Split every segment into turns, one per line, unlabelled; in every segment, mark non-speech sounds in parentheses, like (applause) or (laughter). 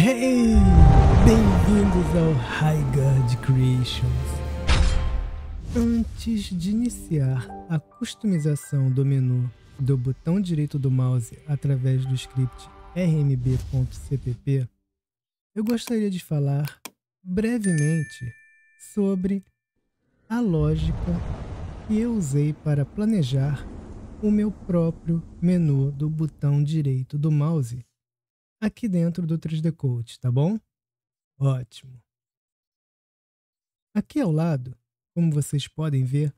Hey! Bem-vindos ao High God Creations. Antes de iniciar a customização do menu do botão direito do mouse através do script rmb.cpp, eu gostaria de falar brevemente sobre a lógica que eu usei para planejar o meu próprio menu do botão direito do mouse aqui dentro do 3D Coach, tá bom? Ótimo. Aqui ao lado, como vocês podem ver,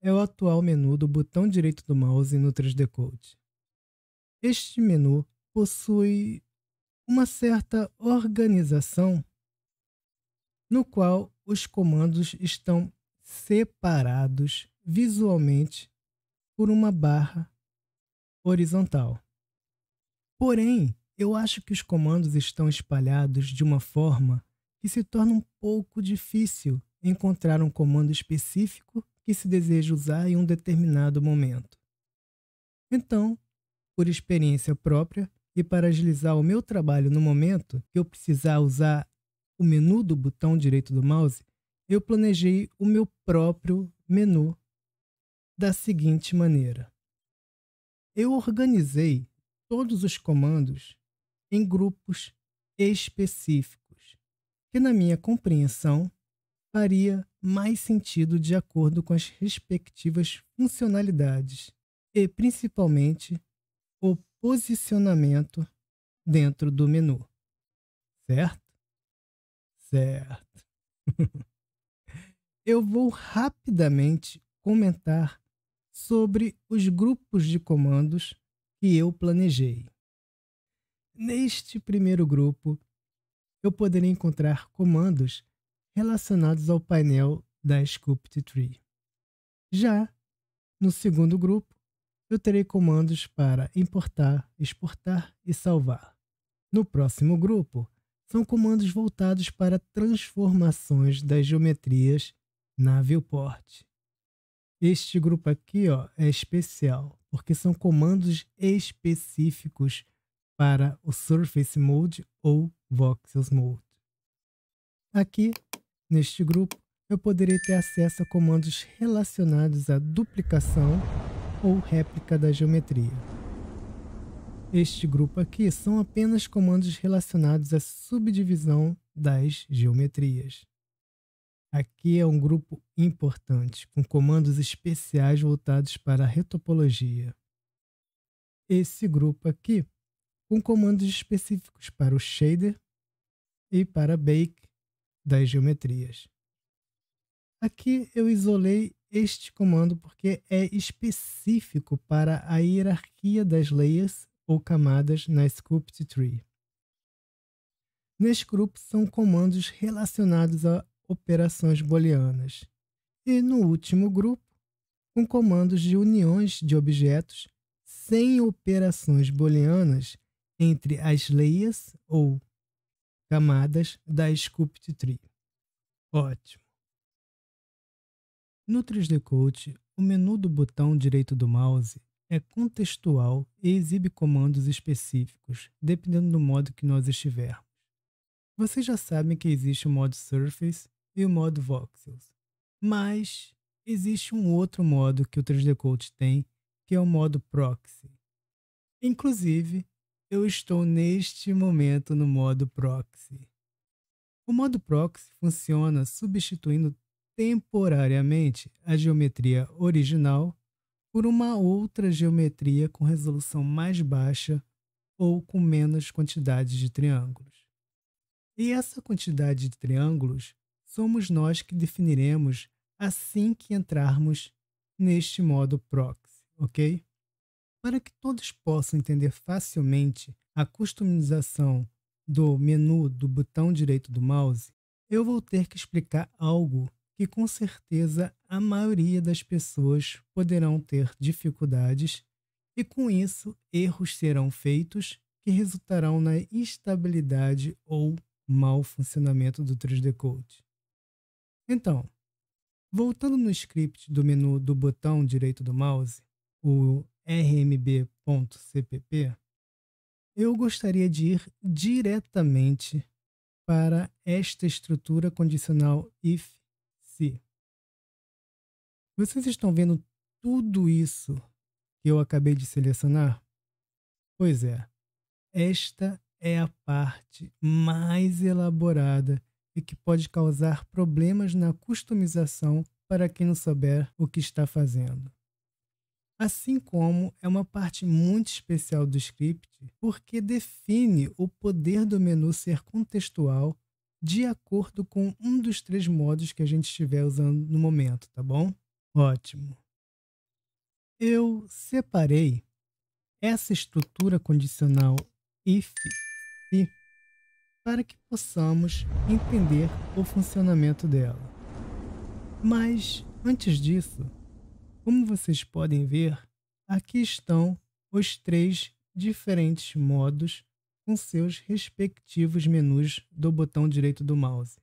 é o atual menu do botão direito do mouse no 3D Code. Este menu possui uma certa organização no qual os comandos estão separados visualmente por uma barra horizontal. Porém, eu acho que os comandos estão espalhados de uma forma que se torna um pouco difícil encontrar um comando específico que se deseja usar em um determinado momento. Então, por experiência própria e para agilizar o meu trabalho no momento que eu precisar usar o menu do botão direito do mouse, eu planejei o meu próprio menu da seguinte maneira: eu organizei todos os comandos em grupos específicos, que, na minha compreensão, faria mais sentido de acordo com as respectivas funcionalidades e, principalmente, o posicionamento dentro do menu. Certo? Certo. (laughs) Eu vou rapidamente comentar sobre os grupos de comandos que eu planejei. Neste primeiro grupo, eu poderei encontrar comandos relacionados ao painel da Sculpt Tree. Já no segundo grupo, eu terei comandos para importar, exportar e salvar. No próximo grupo, são comandos voltados para transformações das geometrias na viewport. Este grupo aqui ó, é especial, porque são comandos específicos para o Surface Mode ou Voxels Mode. Aqui, neste grupo, eu poderei ter acesso a comandos relacionados à duplicação ou réplica da geometria. Este grupo aqui são apenas comandos relacionados à subdivisão das geometrias. Aqui é um grupo importante, com comandos especiais voltados para a retopologia. Esse grupo aqui com comandos específicos para o shader e para bake das geometrias. Aqui eu isolei este comando porque é específico para a hierarquia das layers ou camadas na Sculpt Tree. Neste grupo são comandos relacionados a operações booleanas. E no último grupo, com comandos de uniões de objetos sem operações booleanas entre as leias ou camadas da Sculpt Tree. Ótimo. No 3D Coach, o menu do botão direito do mouse é contextual e exibe comandos específicos, dependendo do modo que nós estivermos. Vocês já sabem que existe o modo Surface e o modo Voxels, mas existe um outro modo que o 3D Coach tem, que é o modo Proxy. Inclusive, eu estou neste momento no modo proxy. O modo proxy funciona substituindo temporariamente a geometria original por uma outra geometria com resolução mais baixa ou com menos quantidade de triângulos. E essa quantidade de triângulos somos nós que definiremos assim que entrarmos neste modo proxy, ok? Para que todos possam entender facilmente a customização do menu do botão direito do mouse, eu vou ter que explicar algo que com certeza a maioria das pessoas poderão ter dificuldades e com isso erros serão feitos que resultarão na instabilidade ou mau funcionamento do 3D Code. Então, voltando no script do menu do botão direito do mouse, o rmb.cpp, eu gostaria de ir diretamente para esta estrutura condicional if se. Vocês estão vendo tudo isso que eu acabei de selecionar? Pois é, esta é a parte mais elaborada e que pode causar problemas na customização para quem não souber o que está fazendo. Assim como é uma parte muito especial do script, porque define o poder do menu ser contextual de acordo com um dos três modos que a gente estiver usando no momento, tá bom? Ótimo. Eu separei essa estrutura condicional if e para que possamos entender o funcionamento dela. Mas antes disso, como vocês podem ver, aqui estão os três diferentes modos com seus respectivos menus do botão direito do mouse.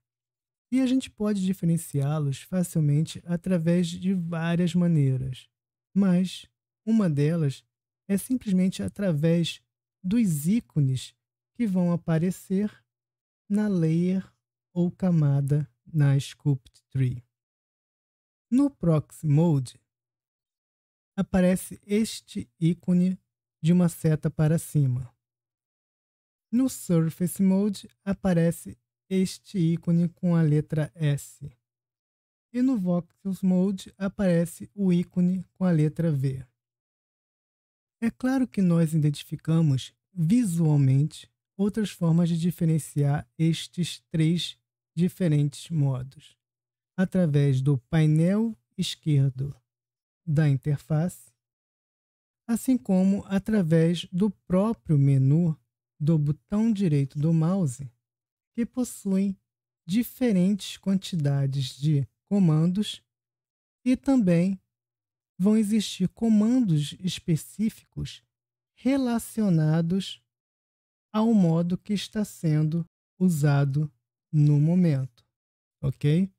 E a gente pode diferenciá-los facilmente através de várias maneiras, mas uma delas é simplesmente através dos ícones que vão aparecer na layer ou camada na Sculpt Tree. No Proxy Mode, aparece este ícone de uma seta para cima. No Surface Mode aparece este ícone com a letra S. E no Voxels Mode aparece o ícone com a letra V. É claro que nós identificamos visualmente outras formas de diferenciar estes três diferentes modos através do painel esquerdo da interface, assim como através do próprio menu do botão direito do mouse, que possuem diferentes quantidades de comandos e também vão existir comandos específicos relacionados ao modo que está sendo usado no momento, ok?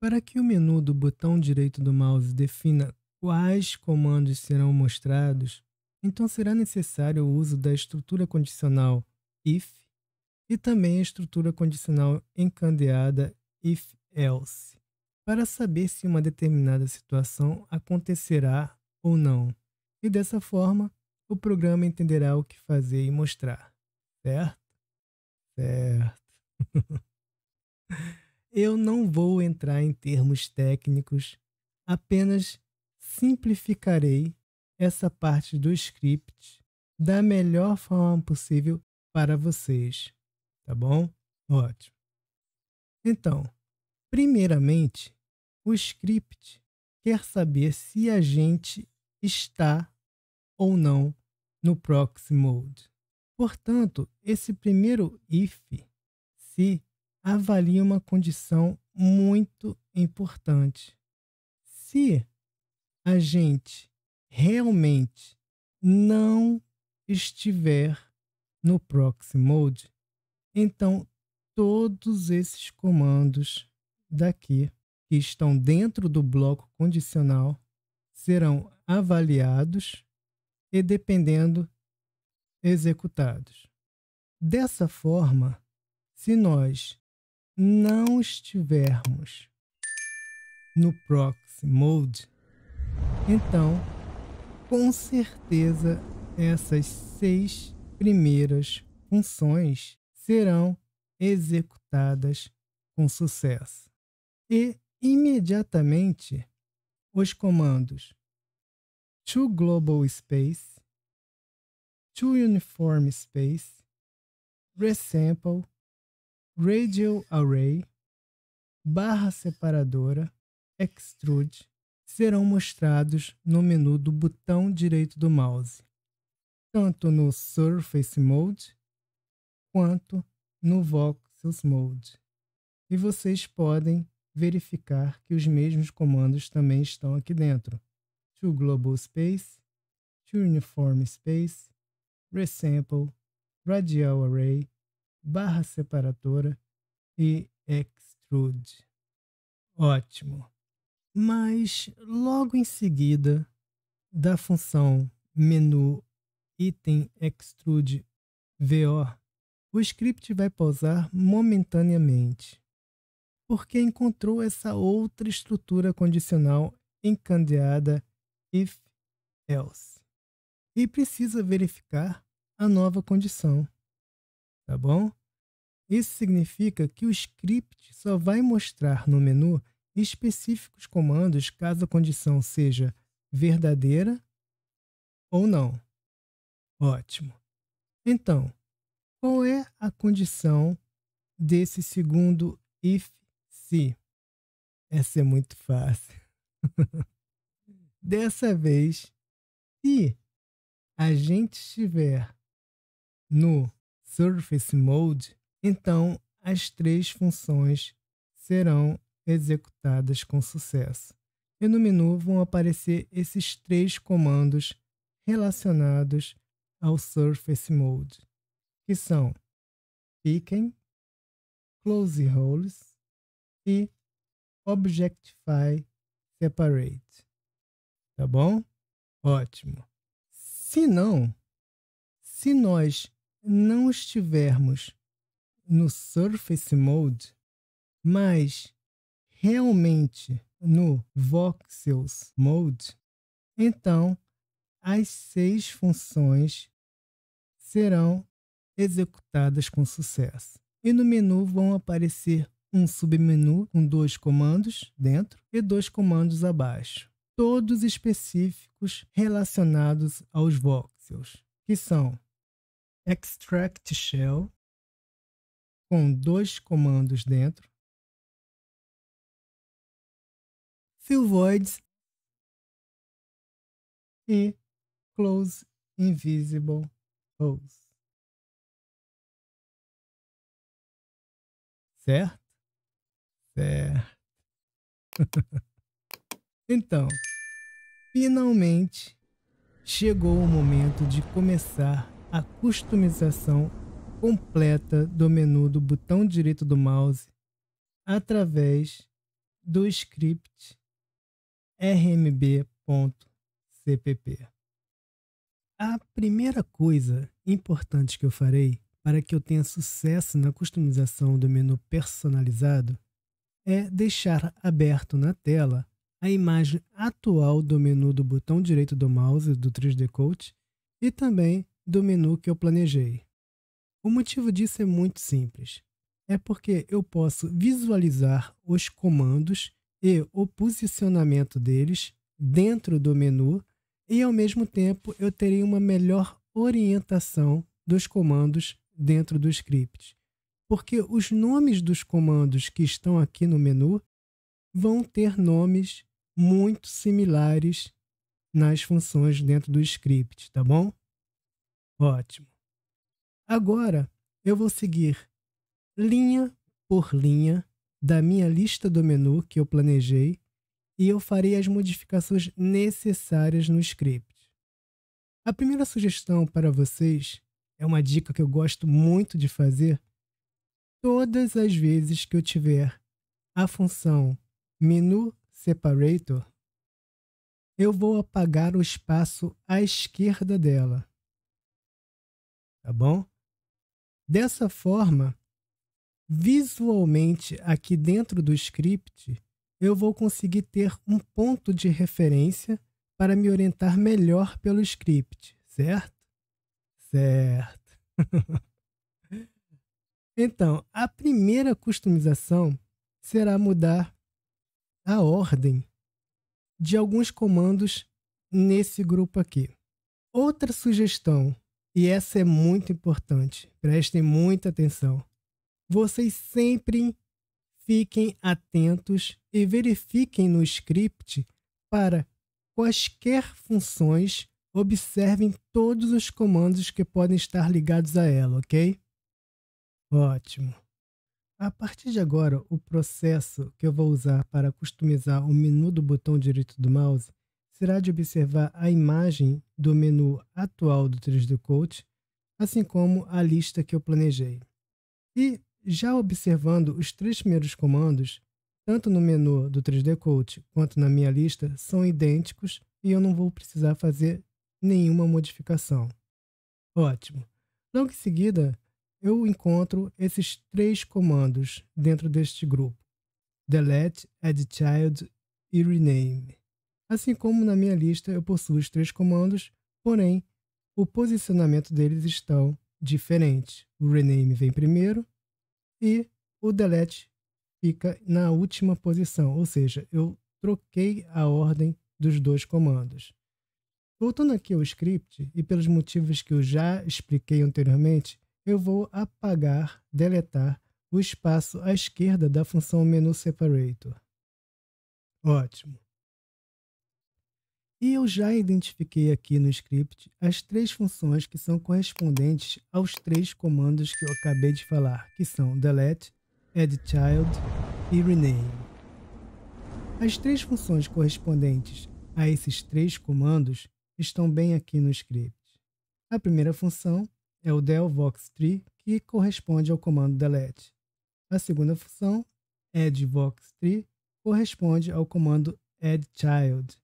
Para que o menu do botão direito do mouse defina quais comandos serão mostrados, então será necessário o uso da estrutura condicional if e também a estrutura condicional encandeada if-else, para saber se uma determinada situação acontecerá ou não. E dessa forma, o programa entenderá o que fazer e mostrar, certo? Certo. (laughs) Eu não vou entrar em termos técnicos, apenas simplificarei essa parte do script da melhor forma possível para vocês, tá bom? Ótimo. Então, primeiramente, o script quer saber se a gente está ou não no proxy mode. Portanto, esse primeiro if se avalia uma condição muito importante. Se a gente realmente não estiver no proxy mode, então todos esses comandos daqui que estão dentro do bloco condicional serão avaliados e dependendo executados. Dessa forma, se nós não estivermos no proxy mode, então, com certeza, essas seis primeiras funções serão executadas com sucesso. E imediatamente os comandos to global space, to uniform space, resample, radio array, barra separadora, extrude, serão mostrados no menu do botão direito do mouse, tanto no Surface Mode quanto no Voxels Mode. E vocês podem verificar que os mesmos comandos também estão aqui dentro. To Global Space, To Uniform Space, Resample, Radial Array, barra separadora e Extrude. Ótimo! Mas logo em seguida, da função menu item extrude VO, o script vai pausar momentaneamente, porque encontrou essa outra estrutura condicional encadeada if else e precisa verificar a nova condição. Tá bom? Isso significa que o script só vai mostrar no menu específicos comandos caso a condição seja verdadeira ou não. Ótimo. Então, qual é a condição desse segundo if se? Essa é muito fácil. (laughs) Dessa vez, se a gente estiver no Surface Mode, então as três funções serão executadas com sucesso. E no menu vão aparecer esses três comandos relacionados ao Surface Mode, que são Picken, Close Holes e Objectify Separate. Tá bom? Ótimo. Se não, se nós não estivermos no Surface Mode, mas realmente no voxels mode, então as seis funções serão executadas com sucesso. E no menu vão aparecer um submenu com dois comandos dentro e dois comandos abaixo, todos específicos relacionados aos voxels, que são extract shell com dois comandos dentro Fill Voids e Close Invisible Holes. Certo? Certo. (laughs) então, finalmente chegou o momento de começar a customização completa do menu do botão direito do mouse através do script rmb.cpp. A primeira coisa importante que eu farei para que eu tenha sucesso na customização do menu personalizado é deixar aberto na tela a imagem atual do menu do botão direito do mouse do 3D Coach e também do menu que eu planejei. O motivo disso é muito simples. É porque eu posso visualizar os comandos e o posicionamento deles dentro do menu e, ao mesmo tempo, eu terei uma melhor orientação dos comandos dentro do script. Porque os nomes dos comandos que estão aqui no menu vão ter nomes muito similares nas funções dentro do script, tá bom? Ótimo. Agora eu vou seguir linha por linha da minha lista do menu que eu planejei e eu farei as modificações necessárias no script. A primeira sugestão para vocês é uma dica que eu gosto muito de fazer. Todas as vezes que eu tiver a função menu separator, eu vou apagar o espaço à esquerda dela. Tá bom? Dessa forma, visualmente aqui dentro do script, eu vou conseguir ter um ponto de referência para me orientar melhor pelo script, certo? Certo. (laughs) então, a primeira customização será mudar a ordem de alguns comandos nesse grupo aqui. Outra sugestão, e essa é muito importante, prestem muita atenção vocês sempre fiquem atentos e verifiquem no script para quaisquer funções, observem todos os comandos que podem estar ligados a ela, ok? Ótimo. A partir de agora, o processo que eu vou usar para customizar o menu do botão direito do mouse será de observar a imagem do menu atual do 3D Coach, assim como a lista que eu planejei. E já observando os três primeiros comandos, tanto no menu do 3D Coach quanto na minha lista, são idênticos e eu não vou precisar fazer nenhuma modificação. Ótimo! Logo em seguida, eu encontro esses três comandos dentro deste grupo. Delete, Add Child e Rename. Assim como na minha lista eu possuo os três comandos, porém, o posicionamento deles estão diferente. O rename vem primeiro e o delete fica na última posição, ou seja, eu troquei a ordem dos dois comandos. Voltando aqui ao script, e pelos motivos que eu já expliquei anteriormente, eu vou apagar, deletar o espaço à esquerda da função menu separator. Ótimo. E eu já identifiquei aqui no script as três funções que são correspondentes aos três comandos que eu acabei de falar, que são delete, addChild e rename. As três funções correspondentes a esses três comandos estão bem aqui no script. A primeira função é o delvox3, que corresponde ao comando delete. A segunda função, addvox3, corresponde ao comando addChild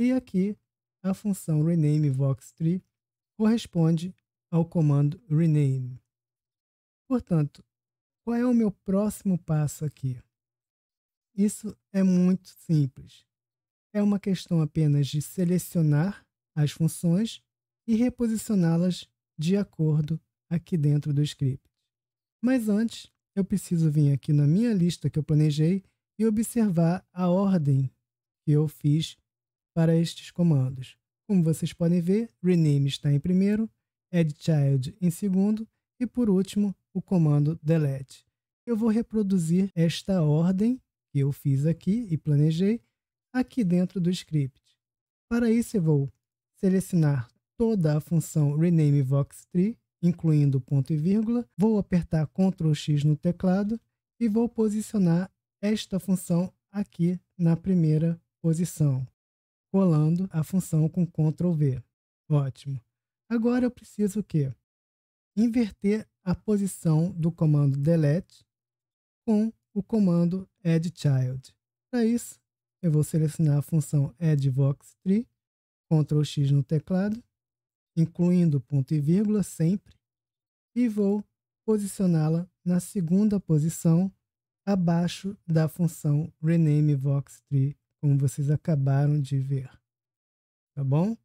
e aqui, a função rename voxtree corresponde ao comando rename. Portanto, qual é o meu próximo passo aqui? Isso é muito simples. É uma questão apenas de selecionar as funções e reposicioná-las de acordo aqui dentro do script. Mas antes, eu preciso vir aqui na minha lista que eu planejei e observar a ordem que eu fiz para estes comandos. Como vocês podem ver, rename está em primeiro, addChild em segundo e, por último, o comando delete. Eu vou reproduzir esta ordem que eu fiz aqui e planejei aqui dentro do script. Para isso, eu vou selecionar toda a função rename vox3, incluindo ponto e vírgula, vou apertar Ctrl X no teclado e vou posicionar esta função aqui na primeira posição colando a função com Ctrl V. Ótimo. Agora eu preciso o quê? Inverter a posição do comando delete com o comando addChild. Para isso, eu vou selecionar a função addVoxTree, 3 Ctrl X no teclado, incluindo ponto e vírgula sempre, e vou posicioná-la na segunda posição abaixo da função renameVoxTree como vocês acabaram de ver. Tá bom?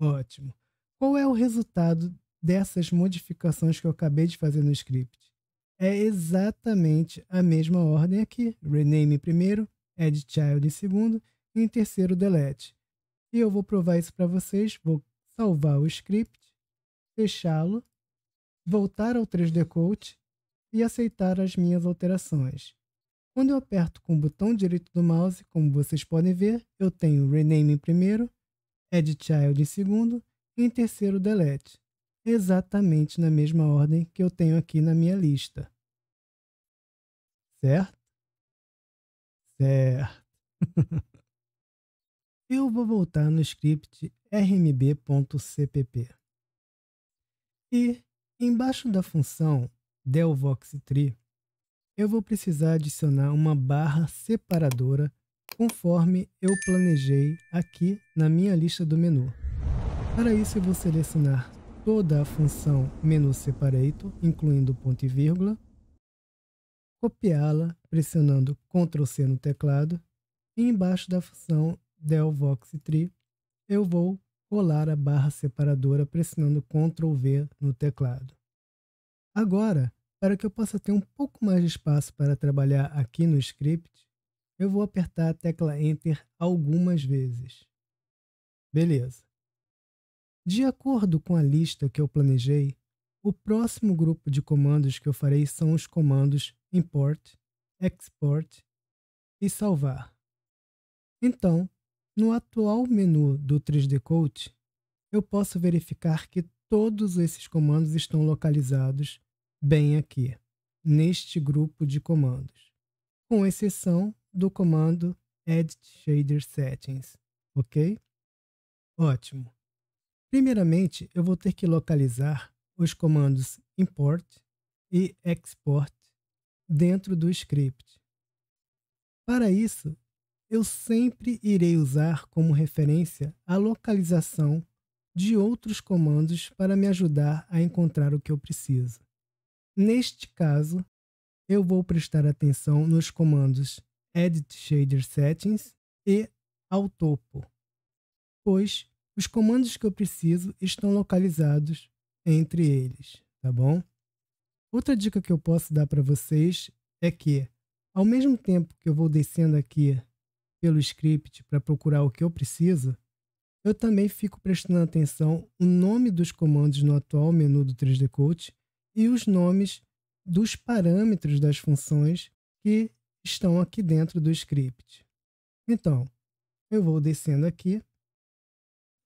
Ótimo. Qual é o resultado dessas modificações que eu acabei de fazer no script? É exatamente a mesma ordem aqui. Rename primeiro, add child em segundo e em terceiro delete. E eu vou provar isso para vocês. Vou salvar o script, fechá-lo, voltar ao 3D Coach e aceitar as minhas alterações. Quando eu aperto com o botão direito do mouse, como vocês podem ver, eu tenho Rename em primeiro, Edit Child em segundo e em terceiro Delete, exatamente na mesma ordem que eu tenho aqui na minha lista. Certo? Certo. (laughs) eu vou voltar no script rmb.cpp. E, embaixo da função delvoxtree, eu vou precisar adicionar uma barra separadora conforme eu planejei aqui na minha lista do menu. Para isso eu vou selecionar toda a função menu separator, incluindo ponto e vírgula, copiá-la pressionando Ctrl C no teclado e embaixo da função delvox tree eu vou colar a barra separadora pressionando Ctrl V no teclado. Agora para que eu possa ter um pouco mais de espaço para trabalhar aqui no script, eu vou apertar a tecla Enter algumas vezes. Beleza. De acordo com a lista que eu planejei, o próximo grupo de comandos que eu farei são os comandos import, export e salvar. Então, no atual menu do 3D Coat, eu posso verificar que todos esses comandos estão localizados bem aqui, neste grupo de comandos, com exceção do comando Edit Shader Settings, ok? Ótimo. Primeiramente, eu vou ter que localizar os comandos import e export dentro do script. Para isso, eu sempre irei usar como referência a localização de outros comandos para me ajudar a encontrar o que eu preciso. Neste caso, eu vou prestar atenção nos comandos Edit Shader Settings e Ao Topo, pois os comandos que eu preciso estão localizados entre eles, tá bom? Outra dica que eu posso dar para vocês é que, ao mesmo tempo que eu vou descendo aqui pelo script para procurar o que eu preciso, eu também fico prestando atenção no nome dos comandos no atual menu do 3D Coach e os nomes dos parâmetros das funções que estão aqui dentro do script. Então, eu vou descendo aqui.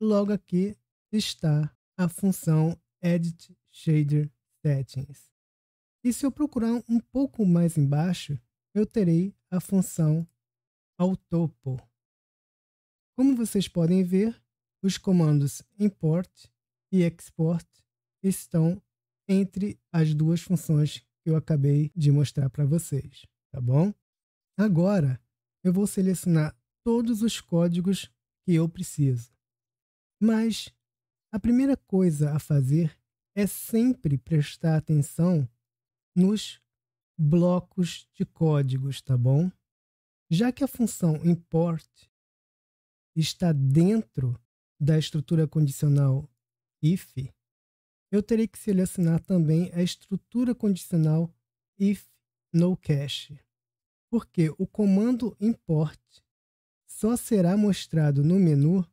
Logo aqui está a função Edit Shader Settings. E se eu procurar um pouco mais embaixo, eu terei a função ao topo. Como vocês podem ver, os comandos import e export estão entre as duas funções que eu acabei de mostrar para vocês, tá bom? Agora, eu vou selecionar todos os códigos que eu preciso. Mas a primeira coisa a fazer é sempre prestar atenção nos blocos de códigos, tá bom? Já que a função import está dentro da estrutura condicional if, eu terei que selecionar também a estrutura condicional if no cache, porque o comando import só será mostrado no menu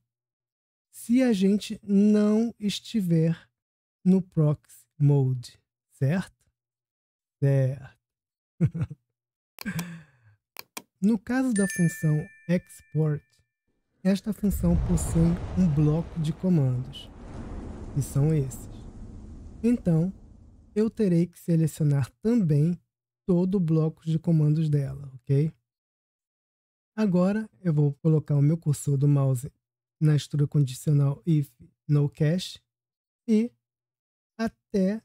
se a gente não estiver no proxy mode, certo? Certo. (laughs) no caso da função export, esta função possui um bloco de comandos, que são esses. Então, eu terei que selecionar também todo o bloco de comandos dela, ok? Agora, eu vou colocar o meu cursor do mouse na estrutura condicional if no cache e até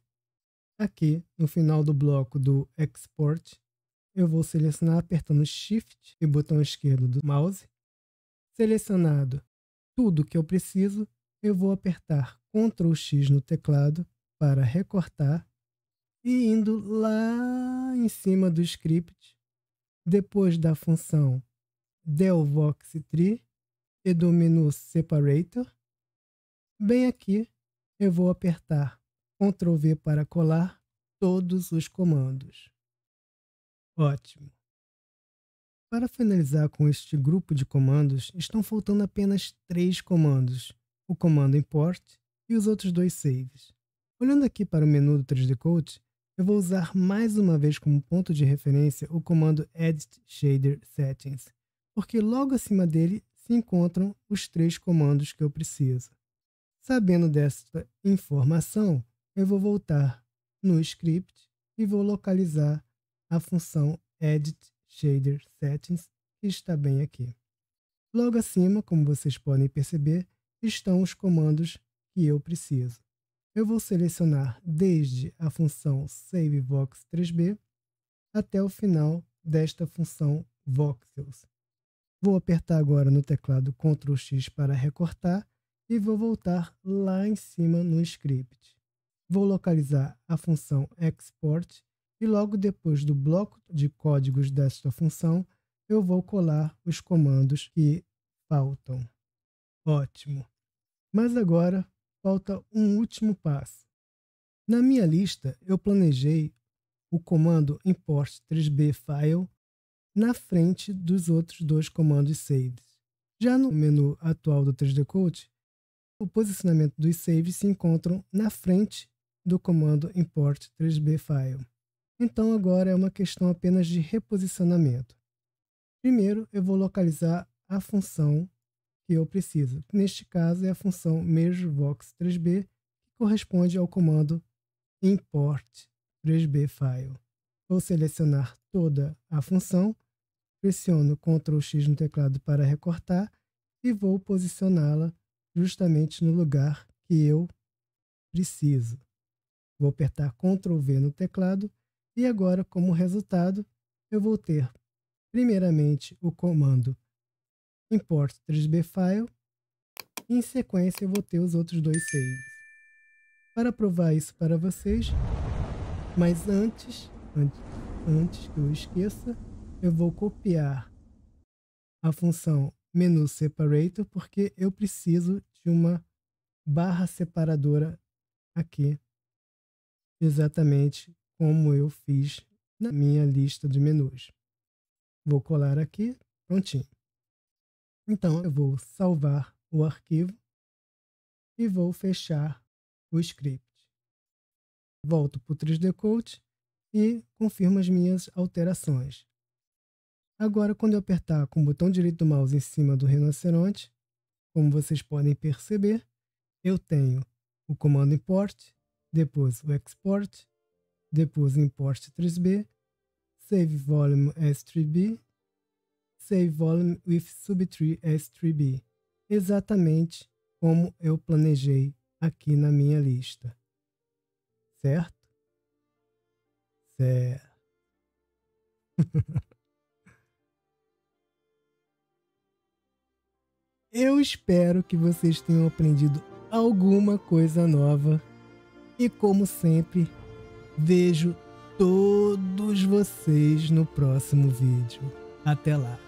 aqui no final do bloco do export, eu vou selecionar apertando shift e botão esquerdo do mouse. Selecionado tudo que eu preciso, eu vou apertar Ctrl X no teclado para recortar e indo lá em cima do script, depois da função delvoxtree e do menu separator, bem aqui eu vou apertar Ctrl V para colar todos os comandos. Ótimo! Para finalizar com este grupo de comandos, estão faltando apenas três comandos, o comando import e os outros dois saves. Olhando aqui para o menu do 3D Coat, eu vou usar mais uma vez como ponto de referência o comando Edit Shader Settings, porque logo acima dele se encontram os três comandos que eu preciso. Sabendo desta informação, eu vou voltar no script e vou localizar a função Edit Shader Settings, que está bem aqui. Logo acima, como vocês podem perceber, estão os comandos que eu preciso eu vou selecionar desde a função saveVox3b até o final desta função voxels. Vou apertar agora no teclado Ctrl X para recortar e vou voltar lá em cima no script. Vou localizar a função export e logo depois do bloco de códigos desta função, eu vou colar os comandos que faltam. Ótimo! Mas agora falta um último passo. Na minha lista, eu planejei o comando import 3b file na frente dos outros dois comandos saves. Já no menu atual do 3D Code, o posicionamento dos saves se encontram na frente do comando import 3b file. Então agora é uma questão apenas de reposicionamento. Primeiro, eu vou localizar a função que eu preciso. Neste caso, é a função mergevox 3 b que corresponde ao comando import 3b file. Vou selecionar toda a função, pressiono Ctrl X no teclado para recortar e vou posicioná-la justamente no lugar que eu preciso. Vou apertar Ctrl V no teclado e agora, como resultado, eu vou ter primeiramente o comando import 3B file e em sequência eu vou ter os outros dois saves. Para provar isso para vocês, mas antes, antes, antes que eu esqueça, eu vou copiar a função menu separator porque eu preciso de uma barra separadora aqui exatamente como eu fiz na minha lista de menus. Vou colar aqui, prontinho. Então eu vou salvar o arquivo e vou fechar o script. Volto para o 3D Code e confirmo as minhas alterações. Agora, quando eu apertar com o botão direito do mouse em cima do rinoceronte, como vocês podem perceber, eu tenho o comando import, depois o export, depois import 3B, save volume s3b Save Volume with Subtree S3B, exatamente como eu planejei aqui na minha lista. Certo? Certo. (laughs) eu espero que vocês tenham aprendido alguma coisa nova e, como sempre, vejo todos vocês no próximo vídeo. Até lá!